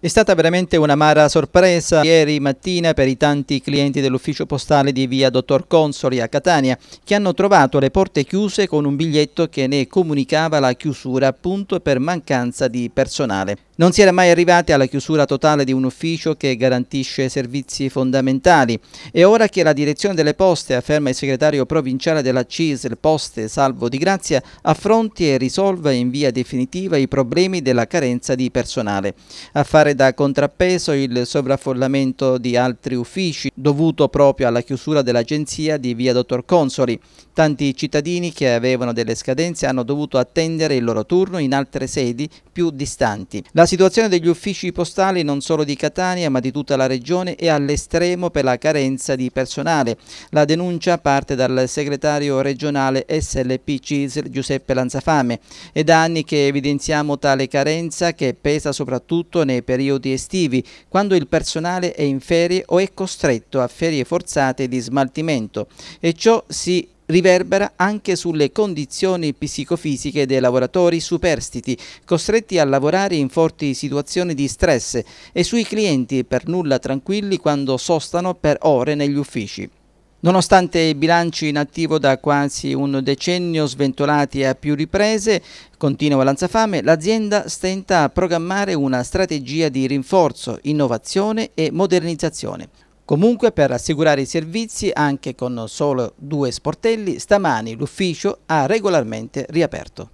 È stata veramente un'amara sorpresa ieri mattina per i tanti clienti dell'ufficio postale di via Dottor Consoli a Catania che hanno trovato le porte chiuse con un biglietto che ne comunicava la chiusura appunto per mancanza di personale. Non si era mai arrivati alla chiusura totale di un ufficio che garantisce servizi fondamentali e ora che la direzione delle poste, afferma il segretario provinciale della CISL Poste Salvo Di Grazia, affronti e risolva in via definitiva i problemi della carenza di personale. A fare fare da contrappeso il sovraffollamento di altri uffici dovuto proprio alla chiusura dell'agenzia di via Dottor Consoli. Tanti cittadini che avevano delle scadenze hanno dovuto attendere il loro turno in altre sedi più distanti. La situazione degli uffici postali non solo di Catania ma di tutta la regione è all'estremo per la carenza di personale. La denuncia parte dal segretario regionale SLP CISL Giuseppe Lanzafame. È da anni che evidenziamo tale carenza che pesa soprattutto nei periodi periodi estivi, quando il personale è in ferie o è costretto a ferie forzate di smaltimento e ciò si riverbera anche sulle condizioni psicofisiche dei lavoratori superstiti, costretti a lavorare in forti situazioni di stress, e sui clienti per nulla tranquilli quando sostano per ore negli uffici. Nonostante i bilanci in da quasi un decennio sventolati a più riprese, continua Lanzafame, l'azienda stenta a programmare una strategia di rinforzo, innovazione e modernizzazione. Comunque per assicurare i servizi anche con solo due sportelli, stamani l'ufficio ha regolarmente riaperto.